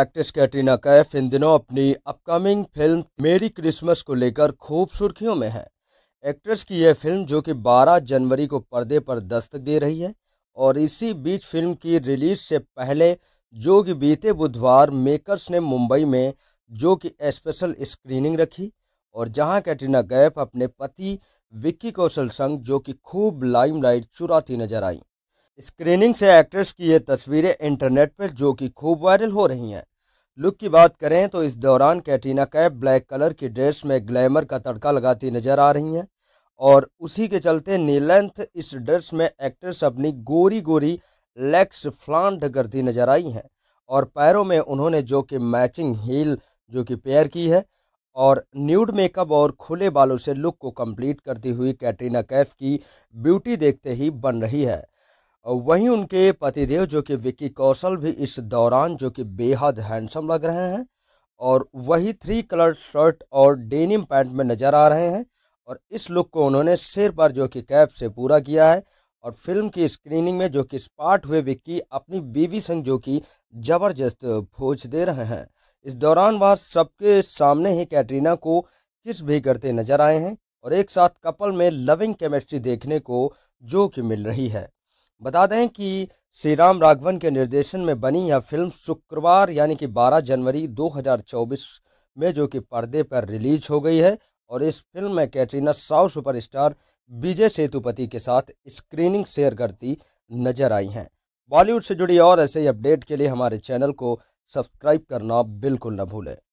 actress Katrina Kaif इन दिनों अपनी upcoming film मेरी क्रिसमस को लेकर खूब सुर्खियों में है एक्ट्रेस की यह फिल्म जो कि 12 जनवरी को पर्दे पर दस्तक दे रही है और इसी बीच फिल्म की रिलीज से पहले जो कि बीते बुधवार मेकर्स ने मुंबई में जो कि स्पेशल स्क्रीनिंग रखी और जहां कैटरीना कैफ अपने पति विक्की कौशल संग जो कि खूब लाइमलाइट चुराती नजर आई स्क्रीनिंग से एक्ट्रेस की ये तस्वीरें इंटरनेट पर जो कि खूब वायरल हो रही हैं लुक की बात करें तो इस दौरान कैटरीना कैफ ब्लैक कलर की ड्रेस में ग्लैमर का तड़का लगाती नजर आ रही हैं और उसी के चलते नीलेंथ इस ड्रेस में एक्ट्रेस अपनी गोरी गोरी लेग्स फ्लांट करती नजर आई हैं और पैरों में उन्होंने जो कि मैचिंग हील जो कि पेयर की है और न्यूड मेकअप और खुले बालों से लुक को कंप्लीट करती हुई कैटरीना कैफ की ब्यूटी देखते ही बन रही है वहीं उनके पतिदेव जो कि विक्की कौशल भी इस दौरान जो कि बेहद हैंडसम लग रहे हैं और वही थ्री कलर शर्ट और डेनिम पैंट में नज़र आ रहे हैं और इस लुक को उन्होंने सिर पर जो कि कैप से पूरा किया है और फिल्म की स्क्रीनिंग में जो कि स्पाट हुए विक्की अपनी बीवी संग जो कि जबरदस्त भोज दे रहे हैं इस दौरान वह सबके सामने ही कैटरीना को किस भी करते नजर आए हैं और एक साथ कपल में लविंग केमिस्ट्री देखने को जो कि मिल रही है बता दें कि श्री राम राघवन के निर्देशन में बनी यह फिल्म शुक्रवार यानी कि 12 जनवरी 2024 में जो कि पर्दे पर रिलीज हो गई है और इस फिल्म में कैटरीना सुपर सुपरस्टार विजय सेतुपति के साथ स्क्रीनिंग शेयर करती नजर आई हैं बॉलीवुड से जुड़ी और ऐसे ही अपडेट के लिए हमारे चैनल को सब्सक्राइब करना बिल्कुल न भूलें